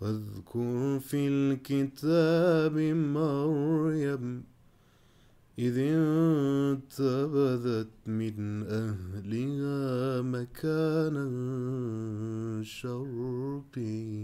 واذكر في الكتاب مريم إذ انتبذت من أهلها مكانا شرقيا